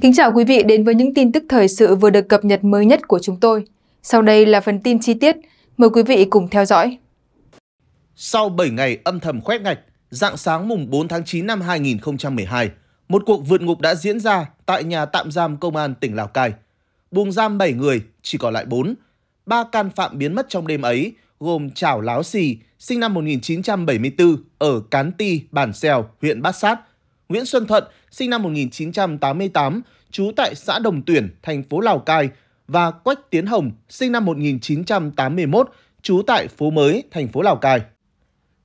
Kính chào quý vị đến với những tin tức thời sự vừa được cập nhật mới nhất của chúng tôi. Sau đây là phần tin chi tiết, mời quý vị cùng theo dõi. Sau 7 ngày âm thầm khoét ngạch, dạng sáng mùng 4 tháng 9 năm 2012, một cuộc vượt ngục đã diễn ra tại nhà tạm giam công an tỉnh Lào Cai. Buông giam 7 người, chỉ còn lại 4. Ba can phạm biến mất trong đêm ấy gồm Chảo Láo Xì, sinh năm 1974 ở Cán Ti, Bản Xèo, huyện Bát Sát, Nguyễn Xuân Thận, sinh năm 1988, trú tại xã Đồng Tuyển, thành phố Lào Cai và Quách Tiến Hồng, sinh năm 1981, trú tại phố Mới, thành phố Lào Cai.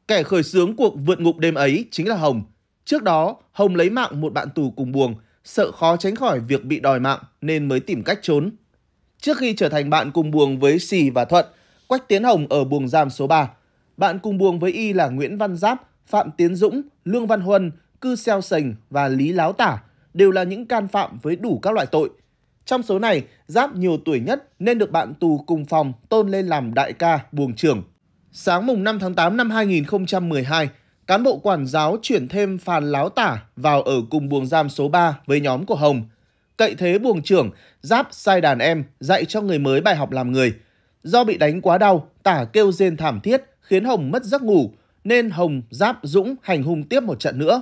Kẻ khởi xướng cuộc vượt ngục đêm ấy chính là Hồng. Trước đó, Hồng lấy mạng một bạn tù cùng buồng, sợ khó tránh khỏi việc bị đòi mạng nên mới tìm cách trốn. Trước khi trở thành bạn cùng buồng với Sì và Thuận, Quách Tiến Hồng ở buồng giam số 3. Bạn cùng buồng với Y là Nguyễn Văn Giáp, Phạm Tiến Dũng, Lương Văn Huân, Cư Xeo Sành và Lý Láo Tả đều là những can phạm với đủ các loại tội. Trong số này, Giáp nhiều tuổi nhất nên được bạn tù cùng phòng tôn lên làm đại ca buồng trưởng. Sáng mùng 5 tháng 8 năm 2012, cán bộ quản giáo chuyển thêm Phan Láo Tả vào ở cùng buồng giam số 3 với nhóm của Hồng. Cậy thế buồng trưởng, Giáp sai đàn em dạy cho người mới bài học làm người. Do bị đánh quá đau, Tả kêu rên thảm thiết khiến Hồng mất giấc ngủ, nên Hồng, Giáp, Dũng hành hung tiếp một trận nữa.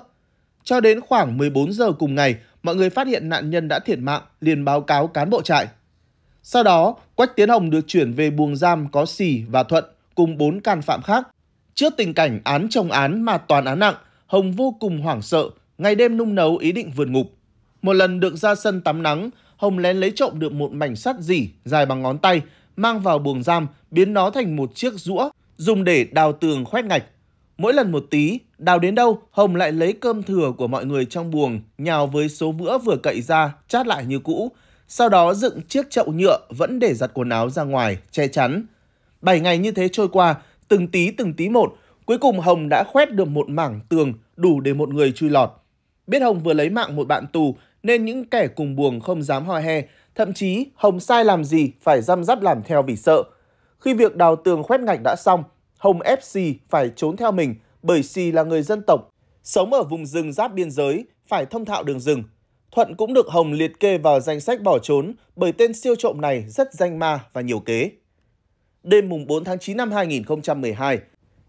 Cho đến khoảng 14 giờ cùng ngày, mọi người phát hiện nạn nhân đã thiệt mạng liền báo cáo cán bộ trại. Sau đó, Quách Tiến Hồng được chuyển về buồng giam có sì và Thuận cùng 4 can phạm khác. Trước tình cảnh án chồng án mà toàn án nặng, Hồng vô cùng hoảng sợ, ngày đêm nung nấu ý định vượt ngục. Một lần được ra sân tắm nắng, Hồng lén lấy trộm được một mảnh sắt dỉ dài bằng ngón tay, mang vào buồng giam, biến nó thành một chiếc rũa, dùng để đào tường khoét ngạch. Mỗi lần một tí, đào đến đâu, Hồng lại lấy cơm thừa của mọi người trong buồng, nhào với số vữa vừa cậy ra, chát lại như cũ. Sau đó dựng chiếc chậu nhựa vẫn để giặt quần áo ra ngoài, che chắn. Bảy ngày như thế trôi qua, từng tí từng tí một, cuối cùng Hồng đã khoét được một mảng tường đủ để một người chui lọt. Biết Hồng vừa lấy mạng một bạn tù nên những kẻ cùng buồng không dám hò he, thậm chí Hồng sai làm gì phải răm rắp làm theo vì sợ. Khi việc đào tường khoét ngạch đã xong, Hồng FC phải trốn theo mình bởi Si là người dân tộc, sống ở vùng rừng giáp biên giới, phải thông thạo đường rừng. Thuận cũng được Hồng liệt kê vào danh sách bỏ trốn bởi tên siêu trộm này rất danh ma và nhiều kế. Đêm mùng 4 tháng 9 năm 2012,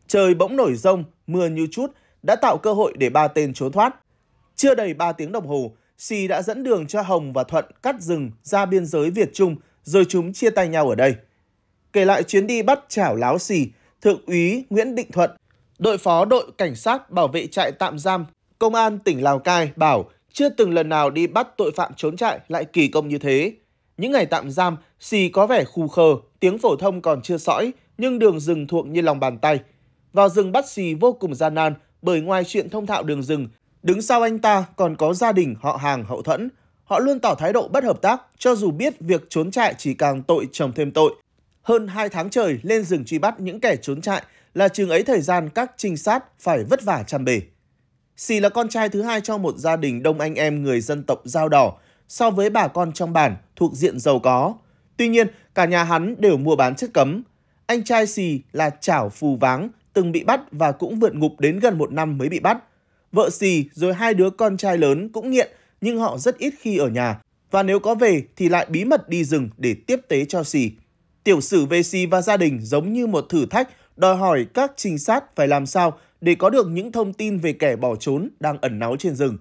trời bỗng nổi rông, mưa như chút đã tạo cơ hội để ba tên trốn thoát. Chưa đầy 3 tiếng đồng hồ, Si đã dẫn đường cho Hồng và Thuận cắt rừng ra biên giới Việt Trung rồi chúng chia tay nhau ở đây. Kể lại chuyến đi bắt chảo láo xì Thượng úy Nguyễn Định Thuận, đội phó đội cảnh sát bảo vệ trại tạm giam Công an tỉnh Lào Cai bảo chưa từng lần nào đi bắt tội phạm trốn trại lại kỳ công như thế. Những ngày tạm giam, xì có vẻ khu khờ, tiếng phổ thông còn chưa sõi, nhưng đường rừng thuộc như lòng bàn tay. Vào rừng bắt xì vô cùng gian nan, bởi ngoài chuyện thông thạo đường rừng, đứng sau anh ta còn có gia đình, họ hàng, hậu thuẫn. Họ luôn tỏ thái độ bất hợp tác, cho dù biết việc trốn trại chỉ càng tội chồng thêm tội hơn 2 tháng trời lên rừng truy bắt những kẻ trốn trại là chừng ấy thời gian các trinh sát phải vất vả chăm bề. Sì là con trai thứ hai cho một gia đình đông anh em người dân tộc Dao Đỏ so với bà con trong bản thuộc diện giàu có. Tuy nhiên, cả nhà hắn đều mua bán chất cấm. Anh trai Sì là Chảo Phù Váng từng bị bắt và cũng vượt ngục đến gần một năm mới bị bắt. Vợ Sì rồi hai đứa con trai lớn cũng nghiện nhưng họ rất ít khi ở nhà và nếu có về thì lại bí mật đi rừng để tiếp tế cho Sì. Tiểu sử về Vessi và gia đình giống như một thử thách đòi hỏi các trinh sát phải làm sao để có được những thông tin về kẻ bỏ trốn đang ẩn náu trên rừng.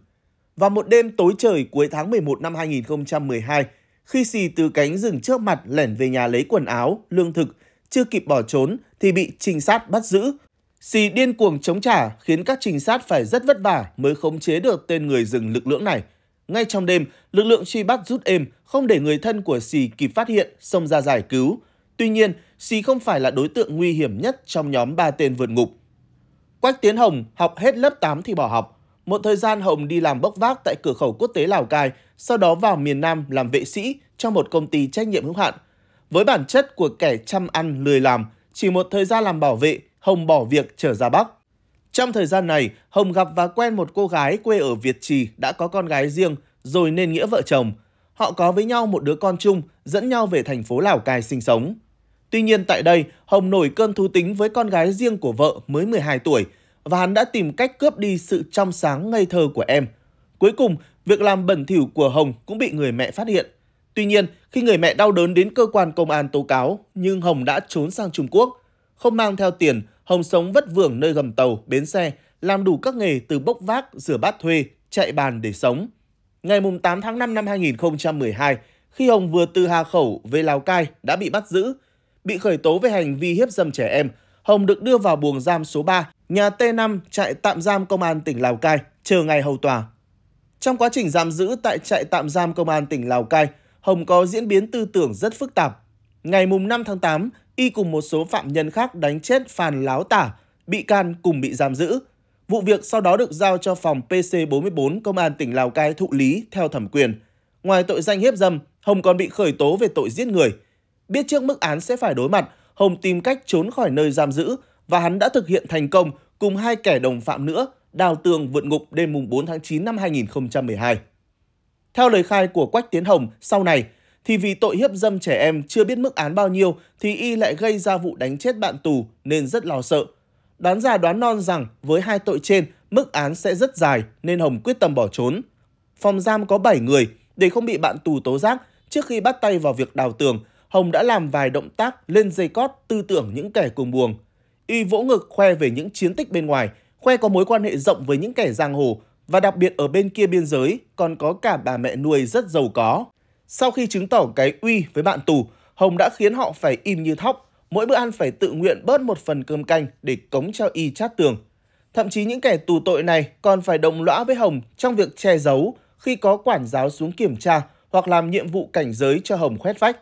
Và một đêm tối trời cuối tháng 11 năm 2012, khi xì từ cánh rừng trước mặt lẻn về nhà lấy quần áo, lương thực, chưa kịp bỏ trốn thì bị trinh sát bắt giữ. Xì điên cuồng chống trả khiến các trinh sát phải rất vất vả mới khống chế được tên người rừng lực lượng này. Ngay trong đêm, lực lượng truy bắt rút êm, không để người thân của Xì kịp phát hiện, xông ra giải cứu. Tuy nhiên, Xí không phải là đối tượng nguy hiểm nhất trong nhóm ba tên vượt ngục. Quách Tiến Hồng học hết lớp 8 thì bỏ học. Một thời gian Hồng đi làm bốc vác tại cửa khẩu quốc tế Lào Cai, sau đó vào miền Nam làm vệ sĩ trong một công ty trách nhiệm hữu hạn. Với bản chất của kẻ chăm ăn lười làm, chỉ một thời gian làm bảo vệ, Hồng bỏ việc trở ra Bắc. Trong thời gian này, Hồng gặp và quen một cô gái quê ở Việt Trì đã có con gái riêng rồi nên nghĩa vợ chồng. Họ có với nhau một đứa con chung dẫn nhau về thành phố Lào Cai sinh sống. Tuy nhiên tại đây, Hồng nổi cơn thú tính với con gái riêng của vợ mới 12 tuổi và hắn đã tìm cách cướp đi sự trong sáng ngây thơ của em. Cuối cùng, việc làm bẩn thỉu của Hồng cũng bị người mẹ phát hiện. Tuy nhiên, khi người mẹ đau đớn đến cơ quan công an tố cáo, nhưng Hồng đã trốn sang Trung Quốc. Không mang theo tiền, Hồng sống vất vưởng nơi gầm tàu, bến xe, làm đủ các nghề từ bốc vác, rửa bát thuê, chạy bàn để sống. Ngày 8 tháng 5 năm 2012, khi Hồng vừa từ Hà Khẩu về Lào Cai đã bị bắt giữ. Bị khởi tố về hành vi hiếp dâm trẻ em, Hồng được đưa vào buồng giam số 3, nhà T5 trại tạm giam công an tỉnh Lào Cai, chờ ngày hầu tòa. Trong quá trình giam giữ tại trại tạm giam công an tỉnh Lào Cai, Hồng có diễn biến tư tưởng rất phức tạp. Ngày 5 tháng 8, y cùng một số phạm nhân khác đánh chết Phan Láo Tả, bị can cùng bị giam giữ. Vụ việc sau đó được giao cho phòng PC44 Công an tỉnh Lào Cai thụ lý theo thẩm quyền. Ngoài tội danh hiếp dâm, Hồng còn bị khởi tố về tội giết người. Biết trước mức án sẽ phải đối mặt, Hồng tìm cách trốn khỏi nơi giam giữ và hắn đã thực hiện thành công cùng hai kẻ đồng phạm nữa, đào tường vượt ngục đêm mùng 4 tháng 9 năm 2012. Theo lời khai của Quách Tiến Hồng, sau này, thì vì tội hiếp dâm trẻ em chưa biết mức án bao nhiêu thì y lại gây ra vụ đánh chết bạn tù nên rất lo sợ. Đoán già đoán non rằng với hai tội trên, mức án sẽ rất dài nên Hồng quyết tâm bỏ trốn. Phòng giam có 7 người, để không bị bạn tù tố giác, trước khi bắt tay vào việc đào tường, Hồng đã làm vài động tác lên dây cót tư tưởng những kẻ cùng buồng. Y vỗ ngực khoe về những chiến tích bên ngoài, khoe có mối quan hệ rộng với những kẻ giang hồ và đặc biệt ở bên kia biên giới còn có cả bà mẹ nuôi rất giàu có. Sau khi chứng tỏ cái uy với bạn tù, Hồng đã khiến họ phải im như thóc, mỗi bữa ăn phải tự nguyện bớt một phần cơm canh để cống cho y chát tường. Thậm chí những kẻ tù tội này còn phải đồng lõa với Hồng trong việc che giấu khi có quản giáo xuống kiểm tra hoặc làm nhiệm vụ cảnh giới cho Hồng khoét vách.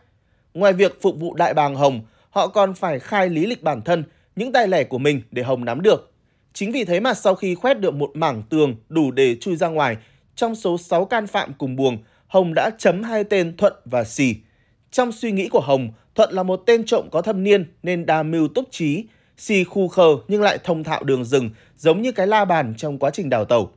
Ngoài việc phục vụ đại bàng Hồng, họ còn phải khai lý lịch bản thân, những tài lẻ của mình để Hồng nắm được. Chính vì thế mà sau khi khoét được một mảng tường đủ để chui ra ngoài, trong số 6 can phạm cùng buồng, Hồng đã chấm hai tên Thuận và Sì. Trong suy nghĩ của Hồng, Thuận là một tên trộm có thâm niên nên đa mưu túc trí, xì khu khờ nhưng lại thông thạo đường rừng giống như cái la bàn trong quá trình đào tẩu.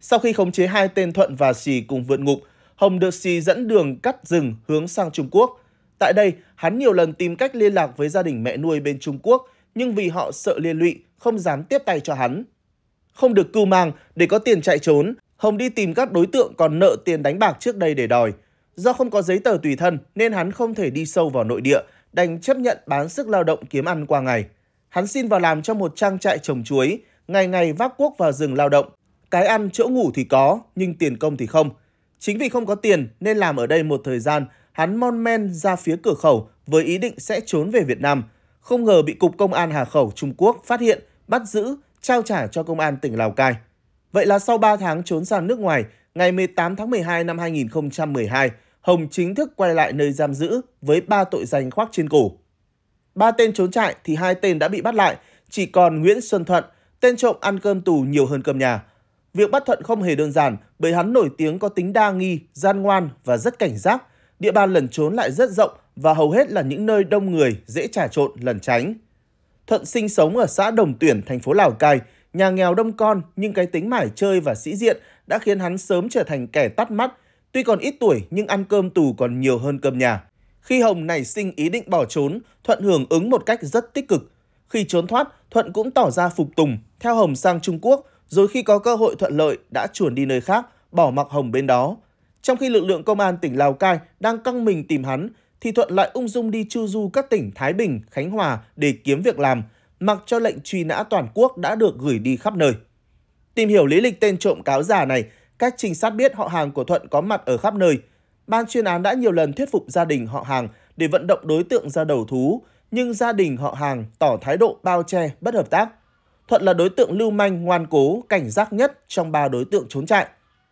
Sau khi khống chế hai tên Thuận và xì cùng vượt ngục, Hồng được xì dẫn đường cắt rừng hướng sang Trung Quốc. Tại đây, hắn nhiều lần tìm cách liên lạc với gia đình mẹ nuôi bên Trung Quốc, nhưng vì họ sợ liên lụy, không dám tiếp tay cho hắn. Không được cưu mang để có tiền chạy trốn, Hồng đi tìm các đối tượng còn nợ tiền đánh bạc trước đây để đòi – Do không có giấy tờ tùy thân nên hắn không thể đi sâu vào nội địa, đành chấp nhận bán sức lao động kiếm ăn qua ngày. Hắn xin vào làm trong một trang trại trồng chuối, ngày ngày vác cuốc vào rừng lao động. Cái ăn chỗ ngủ thì có, nhưng tiền công thì không. Chính vì không có tiền nên làm ở đây một thời gian, hắn mon men ra phía cửa khẩu với ý định sẽ trốn về Việt Nam. Không ngờ bị Cục Công an Hà Khẩu Trung Quốc phát hiện, bắt giữ, trao trả cho Công an tỉnh Lào Cai. Vậy là sau 3 tháng trốn sang nước ngoài, ngày 18 tháng 12 năm 2012, Hồng chính thức quay lại nơi giam giữ với 3 tội danh khoác trên cổ. Ba tên trốn chạy thì hai tên đã bị bắt lại, chỉ còn Nguyễn Xuân Thuận, tên trộm ăn cơm tù nhiều hơn cơm nhà. Việc bắt Thuận không hề đơn giản bởi hắn nổi tiếng có tính đa nghi, gian ngoan và rất cảnh giác. Địa bàn lẩn trốn lại rất rộng và hầu hết là những nơi đông người dễ trà trộn lẩn tránh. Thuận sinh sống ở xã Đồng Tuyển, thành phố Lào Cai, nhà nghèo đông con nhưng cái tính mải chơi và sĩ diện đã khiến hắn sớm trở thành kẻ tắt mắt, Tuy còn ít tuổi nhưng ăn cơm tù còn nhiều hơn cơm nhà. Khi Hồng nảy sinh ý định bỏ trốn, Thuận hưởng ứng một cách rất tích cực. Khi trốn thoát, Thuận cũng tỏ ra phục tùng, theo Hồng sang Trung Quốc, rồi khi có cơ hội thuận lợi đã chuồn đi nơi khác, bỏ mặc Hồng bên đó. Trong khi lực lượng công an tỉnh Lào Cai đang căng mình tìm hắn, thì Thuận lại ung dung đi chu du các tỉnh Thái Bình, Khánh Hòa để kiếm việc làm, mặc cho lệnh truy nã toàn quốc đã được gửi đi khắp nơi. Tìm hiểu lý lịch tên trộm cáo già này, các trinh sát biết họ hàng của Thuận có mặt ở khắp nơi. Ban chuyên án đã nhiều lần thuyết phục gia đình họ hàng để vận động đối tượng ra đầu thú, nhưng gia đình họ hàng tỏ thái độ bao che, bất hợp tác. Thuận là đối tượng lưu manh, ngoan cố, cảnh giác nhất trong ba đối tượng trốn chạy.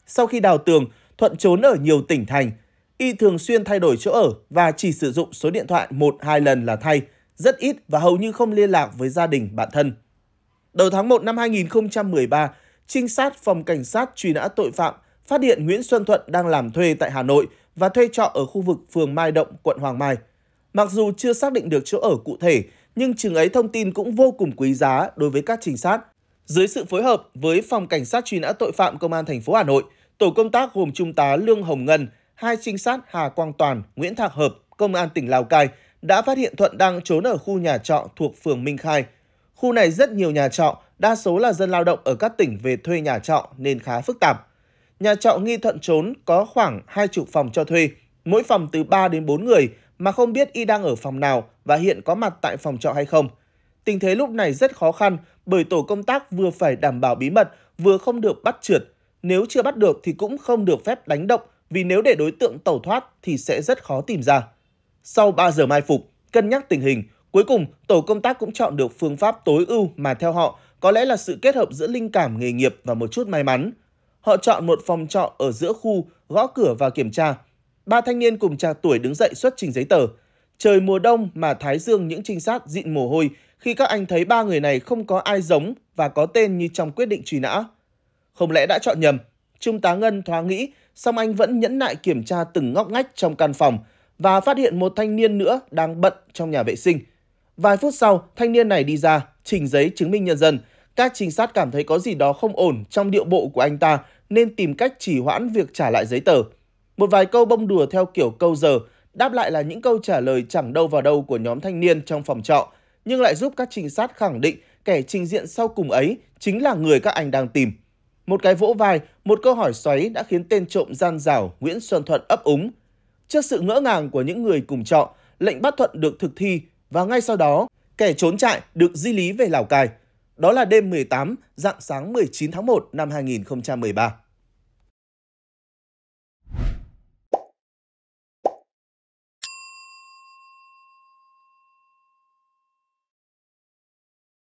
Sau khi đào tường, Thuận trốn ở nhiều tỉnh thành. Y thường xuyên thay đổi chỗ ở và chỉ sử dụng số điện thoại một hai lần là thay, rất ít và hầu như không liên lạc với gia đình, bạn thân. Đầu tháng 1 năm 2013, trinh sát phòng cảnh sát truy nã tội phạm phát hiện Nguyễn Xuân Thuận đang làm thuê tại Hà Nội và thuê trọ ở khu vực phường Mai Động, quận Hoàng Mai. Mặc dù chưa xác định được chỗ ở cụ thể, nhưng chừng ấy thông tin cũng vô cùng quý giá đối với các trinh sát. Dưới sự phối hợp với phòng cảnh sát truy nã tội phạm công an thành phố Hà Nội, tổ công tác gồm trung tá Lương Hồng Ngân, hai trinh sát Hà Quang Toàn, Nguyễn Thạc Hợp, công an tỉnh Lào Cai đã phát hiện Thuận đang trốn ở khu nhà trọ thuộc phường Minh Khai. Khu này rất nhiều nhà trọ, đa số là dân lao động ở các tỉnh về thuê nhà trọ nên khá phức tạp. Nhà trọ nghi thuận trốn có khoảng hai chục phòng cho thuê, mỗi phòng từ 3 đến 4 người mà không biết y đang ở phòng nào và hiện có mặt tại phòng trọ hay không. Tình thế lúc này rất khó khăn bởi tổ công tác vừa phải đảm bảo bí mật, vừa không được bắt trượt. Nếu chưa bắt được thì cũng không được phép đánh động vì nếu để đối tượng tẩu thoát thì sẽ rất khó tìm ra. Sau 3 giờ mai phục, cân nhắc tình hình, cuối cùng tổ công tác cũng chọn được phương pháp tối ưu mà theo họ có lẽ là sự kết hợp giữa linh cảm nghề nghiệp và một chút may mắn. Họ chọn một phòng trọ ở giữa khu, gõ cửa và kiểm tra. Ba thanh niên cùng trạc tuổi đứng dậy xuất trình giấy tờ. Trời mùa đông mà Thái Dương những trinh sát dịn mồ hôi khi các anh thấy ba người này không có ai giống và có tên như trong quyết định truy nã. Không lẽ đã chọn nhầm? Trung tá Ngân thoáng nghĩ, song anh vẫn nhẫn nại kiểm tra từng ngóc ngách trong căn phòng và phát hiện một thanh niên nữa đang bận trong nhà vệ sinh – Vài phút sau, thanh niên này đi ra, trình giấy chứng minh nhân dân. Các trinh sát cảm thấy có gì đó không ổn trong điệu bộ của anh ta nên tìm cách chỉ hoãn việc trả lại giấy tờ. Một vài câu bông đùa theo kiểu câu giờ, đáp lại là những câu trả lời chẳng đâu vào đâu của nhóm thanh niên trong phòng trọ, nhưng lại giúp các trinh sát khẳng định kẻ trình diện sau cùng ấy chính là người các anh đang tìm. Một cái vỗ vai, một câu hỏi xoáy đã khiến tên trộm gian rảo Nguyễn Xuân Thuận ấp úng. Trước sự ngỡ ngàng của những người cùng trọ, lệnh bắt Thuận được thực thi và ngay sau đó, kẻ trốn trại được di lý về Lào Cai. Đó là đêm 18, dạng sáng 19 tháng 1 năm 2013.